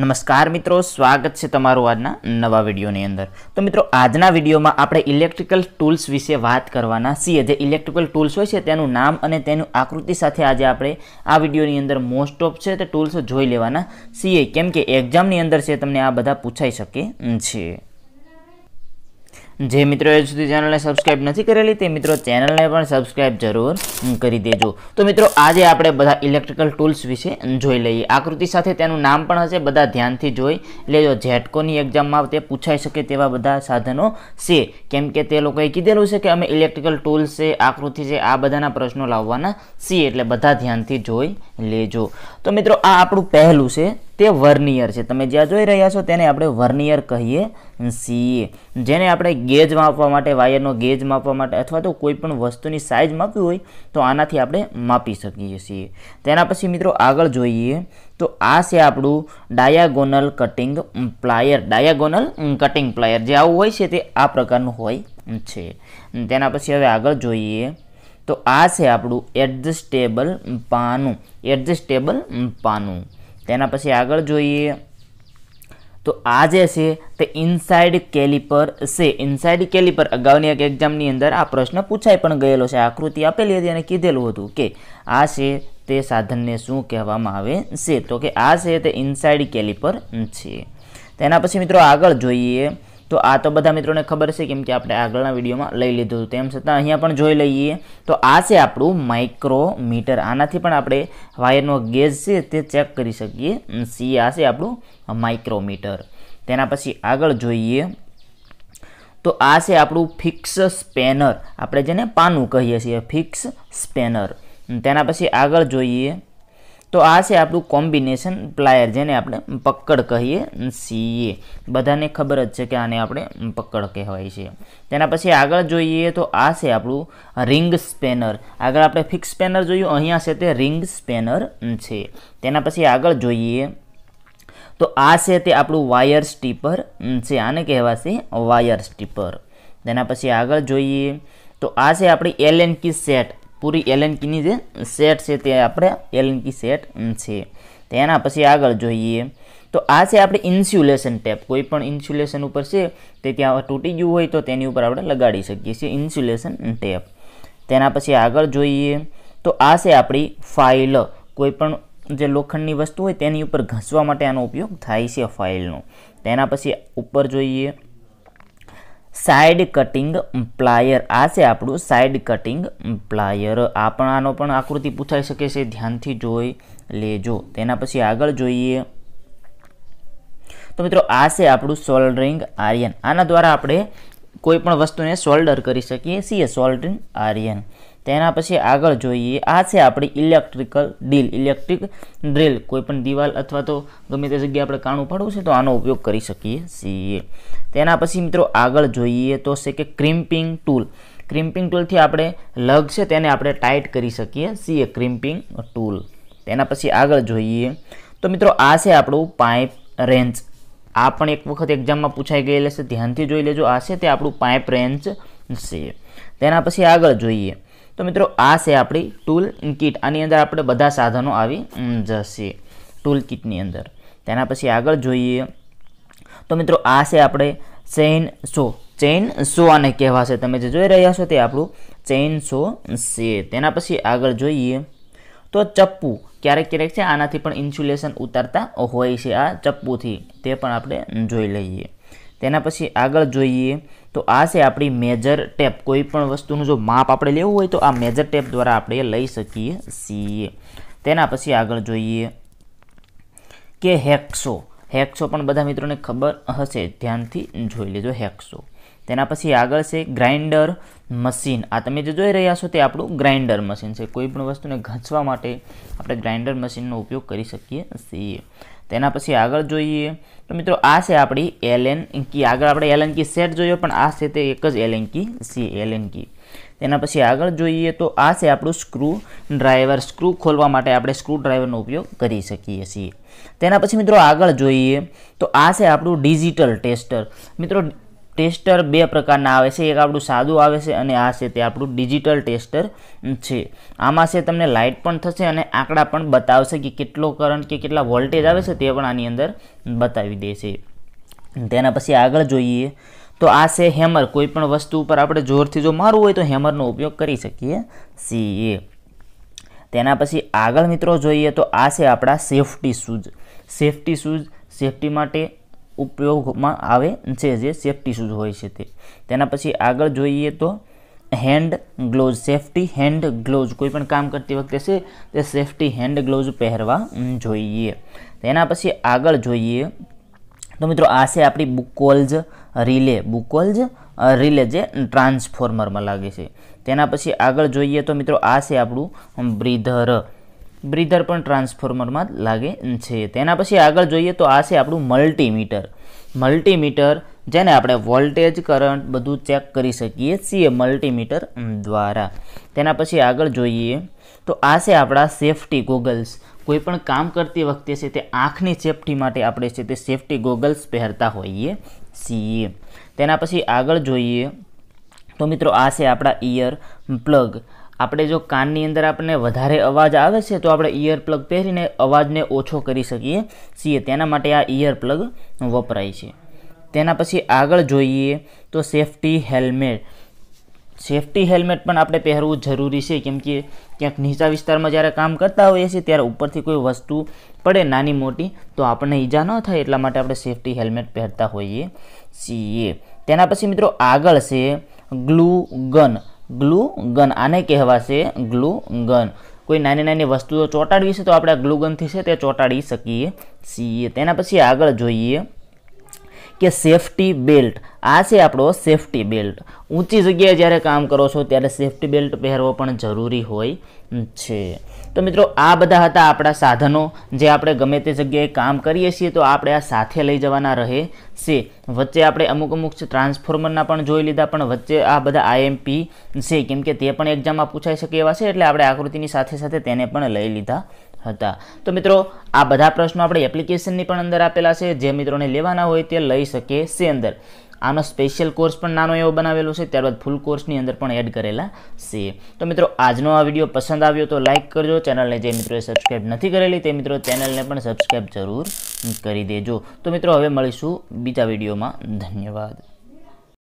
નમસ્કાર મિત્રો સ્વાગત છે તમારું આજના નવા વિડીયોની અંદર તો મિત્રો આજના વિડીયોમાં આપણે ઇલેક્ટ્રિકલ ટૂલ્સ વિશે વાત કરવાના છીએ જે ઇલેક્ટ્રિકલ ટૂલ્સ હોય છે તેનું નામ અને તેનું આકૃતિ સાથે આજે આપણે આ વિડીયોની અંદર મોસ્ટ ઓફ છે તે ટૂલ્સ જોઈ લેવાના છીએ કેમ કે એક્ઝામની અંદર છે તમને આ બધા પૂછાઈ શકે છે જે મિત્રોએ હજુ સુધી ચેનલને સબસ્ક્રાઈબ નથી કરેલી તે મિત્રો ચેનલને પણ સબસ્ક્રાઈબ જરૂર કરી દેજો તો મિત્રો આજે આપણે બધા ઇલેક્ટ્રિકલ ટૂલ્સ વિશે જોઈ લઈએ આકૃતિ સાથે તેનું નામ પણ હશે બધા ધ્યાનથી જોઈ લેજો ઝેટકોની એક્ઝામમાં તે પૂછાઈ શકે તેવા બધા સાધનો છે કેમ કે તે લોકોએ કીધેલું છે કે અમે ઇલેક્ટ્રિકલ ટૂલ્સ છે આકૃતિ છે આ બધાના પ્રશ્નો લાવવાના છીએ એટલે બધા ધ્યાનથી જોઈ લેજો તો મિત્રો આ આપણું પહેલું છે તે વર્નિયર છે તમે જ્યાં જોઈ રહ્યા છો તેને આપણે વર્નિયર કહીએ છીએ જેને આપણે ગેજ માપવા માટે વાયરનો ગેજ માપવા માટે અથવા તો કોઈ પણ વસ્તુની સાઇઝ માપવી હોય તો આનાથી આપણે માપી શકીએ છીએ તેના પછી મિત્રો આગળ જોઈએ તો આ છે આપણું diagonal cutting plier diagonal cutting plier જે આવું હોય છે તે આ પ્રકારનું હોય છે તેના પછી હવે આગળ જોઈએ તો આ છે આપણું એડજસ્ટેબલ પાનું એડજસ્ટેબલ પાનું તેના પછી આગળ જોઈએ તો આ જે છે તે ઇનસાઇડ કેલિપર છે ઇનસાઇડ કેલિપર અગાઉની એક એક્ઝામની અંદર આ પ્રશ્ન પૂછાઈ પણ ગયેલો છે આકૃતિ આપેલી હતી અને કીધેલું હતું કે આ છે તે સાધનને શું કહેવામાં આવે છે તો કે આ છે તે ઇનસાઇડ કેલિપર છે તેના પછી મિત્રો આગળ જોઈએ તો આ તો બધા મિત્રોને ખબર છે કેમ કે આપણે આગળના વિડીયોમાં લઈ લીધું હતું તેમ છતાં અહીંયા પણ જોઈ લઈએ તો આ છે આપણું માઇક્રોમીટર આનાથી પણ આપણે વાયરનો ગેજ છે તે ચેક કરી શકીએ સી આ છે આપણું માઇક્રોમીટર તેના પછી આગળ જોઈએ તો આ છે આપણું ફિક્સ સ્પેનર આપણે જેને પાનું કહીએ છીએ ફિક્સ સ્પેનર તેના પછી આગળ જોઈએ તો આ છે આપણું કોમ્બિનેશન પ્લાયર જેને આપણે પક્કડ કહીએ સીએ બધાને ખબર જ છે કે આને આપણે પક્કડ કહેવાય છે તેના પછી આગળ જોઈએ તો આ છે આપણું રિંગ સ્પેનર આગળ આપણે ફિક્સ સ્પેનર જોયું અહીંયા છે તે રિંગ સ્પેનર છે તેના પછી આગળ જોઈએ તો આ છે તે આપણું વાયર સ્ટીપર છે આને કહેવાશે વાયર સ્ટીપર તેના પછી આગળ જોઈએ તો આ છે આપણી એલ એન કી સેટ પૂરી એલએનકીની જે સેટ છે તે આપણે એલએનકી સેટ છે તેના પછી આગળ જોઈએ તો આ છે આપણે ઇન્સ્યુલેશન ટેપ કોઈ પણ ઇન્સ્યુલેશન ઉપર છે તે ત્યાં તૂટી ગયું હોય તો તેની ઉપર આપણે લગાડી શકીએ છીએ ઇન્સ્યુલેશન ટેપ તેના પછી આગળ જોઈએ તો આ છે આપણી ફાઇલ કોઈ પણ જે લોખંડની વસ્તુ હોય તેની ઉપર ઘસવા માટે આનો ઉપયોગ થાય છે ફાઇલનો તેના પછી ઉપર જોઈએ સાઇડ કટિંગ પ્લાયર આ છે આપણું સાઇડ કટિંગ પ્લાયર આ પણ આનો પણ આકૃતિ પૂછાઈ શકે છે ધ્યાનથી જોઈ લેજો તેના પછી આગળ જોઈએ તો મિત્રો આ છે આપણું સોલ્ડરિંગ આર્યન આના દ્વારા આપણે કોઈ પણ વસ્તુને સોલ્ડર કરી શકીએ છીએ સોલ્ડરિંગ આર્યન તેના પછી આગળ જોઈએ આ છે આપણી ઇલેક્ટ્રિકલ ડીલ ઇલેક્ટ્રિક ડ્રિલ કોઈપણ દિવાલ અથવા તો ગમે તે જગ્યાએ આપણે કાણું પાડવું છે તો આનો ઉપયોગ કરી શકીએ છીએ તેના પછી મિત્રો આગળ જોઈએ તો છે કે ક્રિમ્પિંગ ટૂલ ક્રિમ્પિંગ ટૂલથી આપણે લગ છે તેને આપણે ટાઈટ કરી શકીએ છીએ ક્રિમ્પિંગ ટૂલ તેના પછી આગળ જોઈએ તો મિત્રો આ છે આપણું પાઇપ રેન્ચ આ પણ એક વખત એક્ઝામમાં પૂછાઈ ગયેલ છે ધ્યાનથી જોઈ લેજો આ છે તે આપણું પાઇપ રેન્ચ છે તેના પછી આગળ જોઈએ તો મિત્રો આ છે આપણી ટૂલ કિટ આની અંદર આપણે બધા સાધનો આવી જશે ટૂલ કિટની અંદર તેના પછી આગળ જોઈએ તો મિત્રો આ છે આપણે ચેઇન શો ચેઇન શો આને કહેવાશે તમે જે જોઈ રહ્યા છો તે આપણું ચેઇન શો છે તેના પછી આગળ જોઈએ તો ચપ્પુ ક્યારેક ક્યારેક છે આનાથી પણ ઇન્સ્યુલેશન ઉતારતા હોય છે આ ચપ્પુથી તે પણ આપણે જોઈ લઈએ તેના પછી આગળ જોઈએ તો આ છે આપણી મેજર ટેપ કોઈપણ વસ્તુનું જો માપ આપણે લેવું હોય તો આ મેજર ટેપ દ્વારા આપણે લઈ શકીએ છીએ તેના પછી આગળ જોઈએ કે હેક્સો હેક્સો પણ બધા મિત્રોને ખબર હશે ધ્યાનથી જોઈ લેજો હેક્સો તેના પછી આગળ છે ગ્રાઇન્ડર મશીન આ તમે જે જોઈ રહ્યા છો તે આપણું ગ્રાઇન્ડર મશીન છે કોઈપણ વસ્તુને ઘસવા માટે આપણે ગ્રાઇન્ડર મશીનનો ઉપયોગ કરી શકીએ છીએ તેના પછી આગળ જોઈએ તો મિત્રો આ છે આપણી એલએન કી આગળ આપણે એલએન કી સેટ જોયો પણ આ છે તે એક જ એલએન કી સી એલએન કી તેના પછી આગળ જોઈએ તો આ છે આપણું સ્ક્રૂ ડ્રાઈવર સ્ક્રૂ ખોલવા માટે આપણે સ્ક્રૂ ડ્રાઈવરનો ઉપયોગ કરી શકીએ છીએ તેના પછી મિત્રો આગળ જોઈએ તો આ છે આપણું ડિજિટલ ટેસ્ટર મિત્રો ટેસ્ટર બે પ્રકારના આવે છે એક આપણું સાદું આવે છે અને આ છે તે આપણું ડિજિટલ ટેસ્ટર છે આમાં છે તમને લાઇટ પણ થશે અને આંકડા પણ બતાવશે કે કેટલો કરંટ કે કેટલા વોલ્ટેજ આવે છે તે પણ આની અંદર બતાવી દેશે તેના પછી આગળ જોઈએ તો આ છે હેમર કોઈપણ વસ્તુ ઉપર આપણે જોરથી જો મારવું હોય તો હેમરનો ઉપયોગ કરી શકીએ છીએ તેના પછી આગળ મિત્રો જોઈએ તો આ છે આપણા safety shoes safety shoes safety માટે ઉપયોગમાં આવે છે જે સેફ્ટી શૂઝ હોય છે તે તેના પછી આગળ જોઈએ તો hand gloves safety hand gloves કોઈ પણ કામ કરતી વખતે છે તે સેફ્ટી હેન્ડ ગ્લોવ્ઝ પહેરવા જોઈએ તેના પછી આગળ જોઈએ તો મિત્રો આ છે આપણી બુકોલ્ઝ રિલે બુકોલ્ઝ રિલે જે ટ્રાન્સફોર્મરમાં લાગે છે તેના પછી આગળ જોઈએ તો મિત્રો આ છે આપણું બ્રિધર બ્રિધર પણ ટ્રાન્સફોર્મરમાં લાગે છે તેના પછી આગળ જોઈએ તો આ છે આપણું મલ્ટીમીટર મલ્ટીમીટર જેને આપણે વોલ્ટેજ કરંટ બધું ચેક કરી શકીએ છીએ મલ્ટીમીટર દ્વારા તેના પછી આગળ જોઈએ તો આ છે આપણા સેફટી ગોગલ્સ કોઈપણ કામ કરતી વખતે છે તે આંખની સેફટી માટે આપણે છે તે સેફટી ગોગલ્સ પહેરતા હોઈએ છીએ તેના પછી આગળ જોઈએ તો મિત્રો આ છે આપણા ઇયર પ્લગ આપણે જો કાનની અંદર આપણને વધારે અવાજ આવે છે તો આપણે ઇયરપ્લગ પહેરીને અવાજને ઓછો કરી શકીએ છીએ તેના માટે આ ઇયરપ્લગ વપરાય છે તેના પછી આગળ જોઈએ તો સેફટી હેલ્મેટ સેફટી હેલ્મેટ પણ આપણે પહેરવું જરૂરી છે કેમ કે ક્યાંક નીચા વિસ્તારમાં જ્યારે કામ કરતા હોઈએ છીએ ત્યારે ઉપરથી કોઈ વસ્તુ પડે નાની મોટી તો આપણને ઈજા ન થાય એટલા માટે આપણે સેફટી હેલ્મેટ પહેરતા હોઈએ છીએ તેના પછી મિત્રો આગળ છે ગ્લુ ગન ગ્લુ ગન આને કહેવાશે ગ્લુ ગન કોઈ નાની નાની વસ્તુઓ ચોંટાડવી છે તો આપણે ગ્લુગનથી છે તે ચોંટાડી શકીએ છીએ તેના પછી આગળ જોઈએ કે સેફટી બેલ્ટ આ છે આપણો સેફટી બેલ્ટ ઊંચી જગ્યાએ જ્યારે કામ કરો છો ત્યારે સેફટી બેલ્ટ પહેરવો પણ જરૂરી હોય છે તો મિત્રો આ બધા હતા આપણા સાધનો જે આપણે ગમે તે જગ્યાએ કામ કરીએ છીએ તો આપણે આ સાથે લઈ જવાના રહે છે વચ્ચે આપણે અમુક અમુક ટ્રાન્સફોર્મરના પણ જોઈ લીધા પણ વચ્ચે આ બધા આઈએમપી છે કેમ કે તે પણ એક્ઝામમાં પૂછાઈ શકે એવા છે એટલે આપણે આકૃતિની સાથે સાથે તેને પણ લઈ લીધા હતા તો મિત્રો આ બધા પ્રશ્નો આપણે એપ્લિકેશનની પણ અંદર આપેલા છે જે મિત્રોને લેવાના હોય તે લઈ શકે છે અંદર આનો સ્પેશિયલ કોર્સ પણ નાનો એવો બનાવેલો છે ત્યારબાદ ફૂલ કોર્સની અંદર પણ એડ કરેલા છે તો મિત્રો આજનો આ વિડીયો પસંદ આવ્યો તો લાઇક કરજો ચેનલને જે મિત્રોએ સબસ્ક્રાઈબ નથી કરેલી તે મિત્રો ચેનલને પણ સબસ્ક્રાઈબ જરૂર કરી દેજો તો મિત્રો હવે મળીશું બીજા વિડીયોમાં ધન્યવાદ